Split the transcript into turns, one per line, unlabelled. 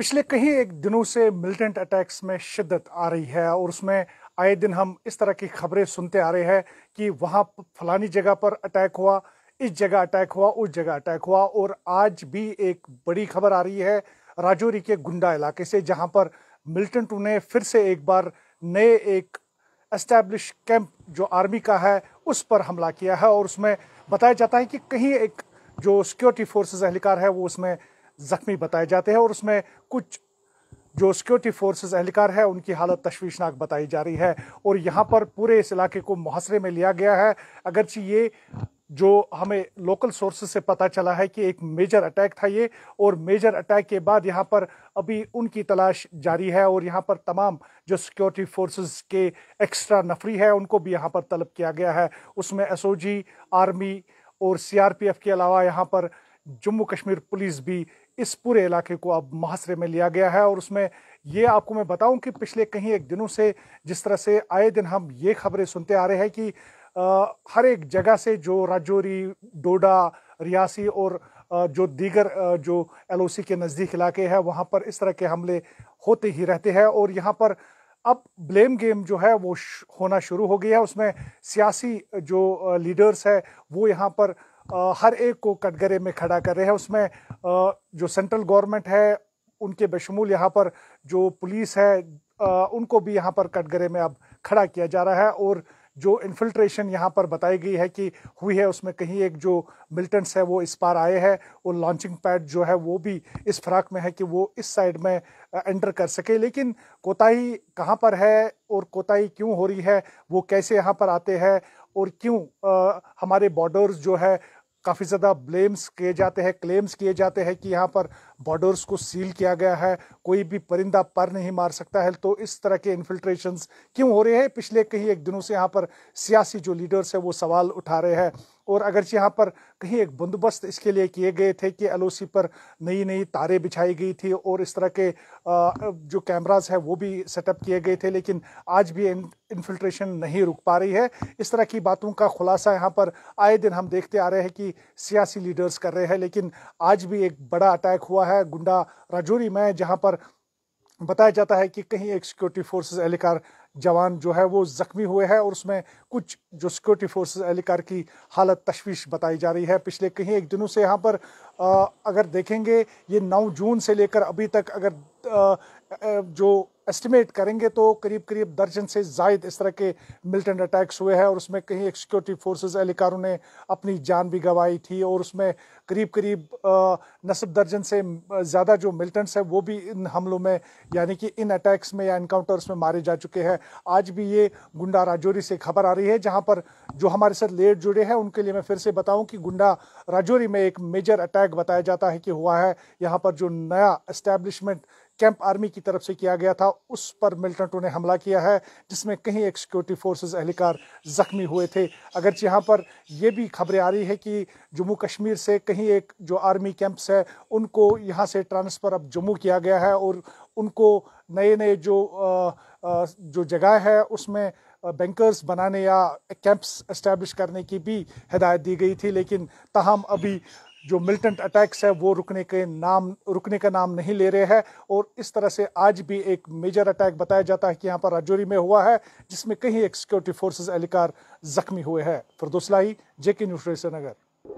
पिछले कहीं एक दिनों से मिलिटेंट अटैक्स में शिद्दत आ रही है और उसमें आए दिन हम इस तरह की खबरें सुनते आ रहे हैं कि वहाँ फलानी जगह पर अटैक हुआ इस जगह अटैक हुआ उस जगह अटैक हुआ और आज भी एक बड़ी खबर आ रही है राजौरी के गुंडा इलाके से जहाँ पर मिलिटेंटों ने फिर से एक बार नए एक एस्टैब्लिश कैंप जो आर्मी का है उस पर हमला किया है और उसमें बताया जाता है कि कहीं एक जो सिक्योरिटी फोर्सेज एहलकार है वो उसमें ज़ख्मी बताए जाते हैं और उसमें कुछ जो सिक्योरिटी फोर्सेस एहलकार है उनकी हालत तशवीशनाक बताई जा रही है और यहाँ पर पूरे इस इलाके को मुहासरे में लिया गया है अगरचि ये जो हमें लोकल सोर्सेज से पता चला है कि एक मेजर अटैक था ये और मेजर अटैक के बाद यहाँ पर अभी उनकी तलाश जारी है और यहाँ पर तमाम जो सिक्योरिटी फोर्सेस के एक्स्ट्रा नफरी है उनको भी यहाँ पर तलब किया गया है उसमें एस आर्मी और सी के अलावा यहाँ पर जम्मू कश्मीर पुलिस भी इस पूरे इलाके को अब महासरे में लिया गया है और उसमें ये आपको मैं बताऊं कि पिछले कहीं एक दिनों से जिस तरह से आए दिन हम ये खबरें सुनते आ रहे हैं कि आ, हर एक जगह से जो राजौरी डोडा रियासी और आ, जो दीगर आ, जो एलओसी के नज़दीक इलाके हैं वहाँ पर इस तरह के हमले होते ही रहते हैं और यहाँ पर अब ब्लेम गेम जो है वो होना शुरू हो गया है उसमें सियासी जो लीडर्स है वो यहाँ पर हर एक को कटघरे में खड़ा कर रहे हैं उसमें जो सेंट्रल गवर्नमेंट है उनके बशमूल यहाँ पर जो पुलिस है उनको भी यहाँ पर कटघरे में अब खड़ा किया जा रहा है और जो इन्फिल्ट्रेशन यहाँ पर बताई गई है कि हुई है उसमें कहीं एक जो मिलिटेंट्स है वो इस पार आए हैं और लॉन्चिंग पैड जो है वो भी इस फ्राक में है कि वो इस साइड में एंटर कर सके लेकिन कोताही कहाँ पर है और कोताही क्यों हो रही है वो कैसे यहाँ पर आते हैं और क्यों हमारे बॉर्डर्स जो है काफ़ी ज़्यादा ब्लेम्स किए जाते हैं क्लेम्स किए जाते हैं कि यहाँ पर बॉर्डर्स को सील किया गया है कोई भी परिंदा पर नहीं मार सकता है तो इस तरह के इन्फिल्ट्रेशन क्यों हो रहे हैं पिछले कहीं एक दिनों से यहाँ पर सियासी जो लीडर्स है वो सवाल उठा रहे हैं और अगर यहाँ पर कहीं एक बंदोबस्त इसके लिए किए गए थे कि एल पर नई नई तारे बिछाई गई थी और इस तरह के जो कैमराज है वो भी सेटअप किए गए थे लेकिन आज भी इन्फिल्ट्रेशन नहीं रुक पा रही है इस तरह की बातों का खुलासा यहाँ पर आए दिन हम देखते आ रहे हैं कि सियासी लीडर्स कर रहे हैं लेकिन आज भी एक बड़ा अटैक हुआ है है गुंडा राजौरी में जहां पर बताया जाता है कि कहीं एक सिक्योरिटी फोर्सेस एहलकार जवान जो है वो जख्मी हुए हैं और उसमें कुछ जो सिक्योरिटी फोर्सेज एहलकार की हालत तशवीश बताई जा रही है पिछले कहीं एक दिनों से यहाँ पर आ, अगर देखेंगे ये 9 जून से लेकर अभी तक अगर आ, जो एस्टिमेट करेंगे तो करीब करीब दर्जन से जायद इस तरह के मिलिटेंट अटैक्स हुए हैं और उसमें कहीं एक सिक्योरिटी फोर्सेज एहलकारों ने अपनी जान भी गंवाई थी और उसमें करीब करीब नसब दर्जन से ज़्यादा जो मिलिटेंट्स हैं वो भी इन हमलों में यानी कि इन अटैक्स में या इनकाउंटर्स में मारे जा चुके हैं आज भी ये गुंडा राजौरी से खबर आ रही है जहाँ पर जो हमारे साथ लेट जुड़े हैं उनके लिए मैं फिर से बताऊँ कि गुंडा राजौरी में एक मेजर अटैक बताया जाता है कि हुआ है यहाँ पर जो नया इस्टेब्लिशमेंट कैंप आर्मी की तरफ से किया गया था उस पर मिलिटेंटों ने हमला किया है जिसमें कहीं एक सिक्योरिटी फोर्सेज एहलकार जख्मी हुए थे अगरचे यहाँ पर यह भी खबरें आ रही है कि जम्मू कश्मीर से कहीं एक जो आर्मी कैंप्स है उनको यहाँ से ट्रांसफ़र अब जम्मू किया गया है और उनको नए नए जो आ, जो जगह है उसमें बैंकर्स बनाने या कैंप्स इस्टेब्लिश करने की भी हिदायत दी गई थी लेकिन तहम अभी जो मिलिटेंट अटैक्स है वो रुकने के नाम रुकने का नाम नहीं ले रहे हैं और इस तरह से आज भी एक मेजर अटैक बताया जाता है कि यहाँ पर राजौरी में हुआ है जिसमें कहीं एक सिक्योरिटी फोर्सेज एहलकार जख्मी हुए हैं दूसरा जे के न्यूज श्रीनगर